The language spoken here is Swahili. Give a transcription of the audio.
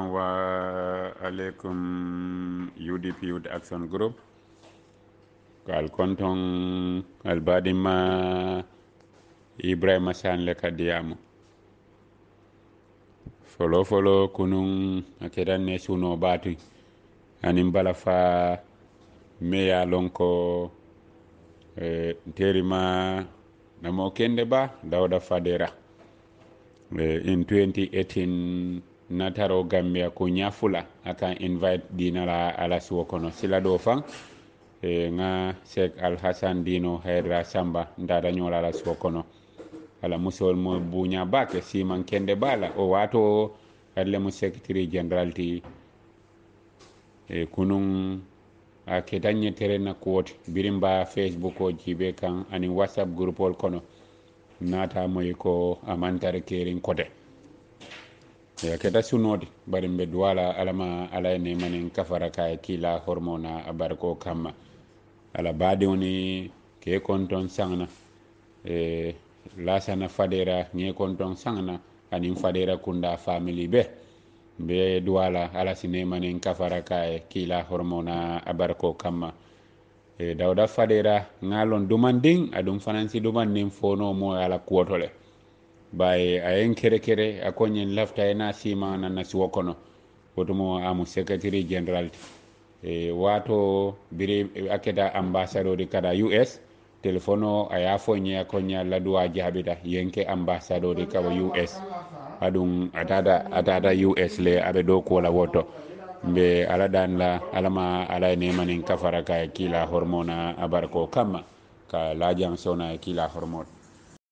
wa alaykum udp youth action group ko alkonton albaɗinma ibrahima sanle kadiyamo folo folo kunun ne suno batu anin bala fa meya lonko e, eh, terima namo kende ba dawda fadera e, in 2018 nataro gambia ko ɲa fula invite dina la ala kono sila do fan e, nga sek alhasan dino hayra samba ndada ñola ala suwo kono ala musol mo buña bake siman kende bala o wato alle mu secretary general ti e, kunun a ketanye tere na kuwote birimba facebook o jibe kan ani whatsapp group ol kono nata moy ko amantare kerin kote ya keta sunoti bari mbe duwala alama ala ye nemanin kafara ka kila hormona a bariko kamma ala baadiŋo ni ke konton saŋna e, lasana fadera ŋe konton saŋna aniŋ fadera kunda famili be mbe duwala ala si nemanin kafara ka kila hormona a bariko kamma e, dawda fadera ŋa loŋ dumandiŋ aduŋ fanaŋ si fono mo ala kuwoto le baye ayen kere kere a koñin lafta ena sima nanna siwo kono wotumo amu secretary general ti e wato bire akeda ambassadeur di kada us telefono a ya foñe a koña laduwa jaɓita yenke ambassadeur di kawa us aɗum atata atata us le aɓe ɗo kuola woto mbe ala dan la alama ala e nemanin kafara ka kila hormona abarko kamma ka lajan sona kila hormona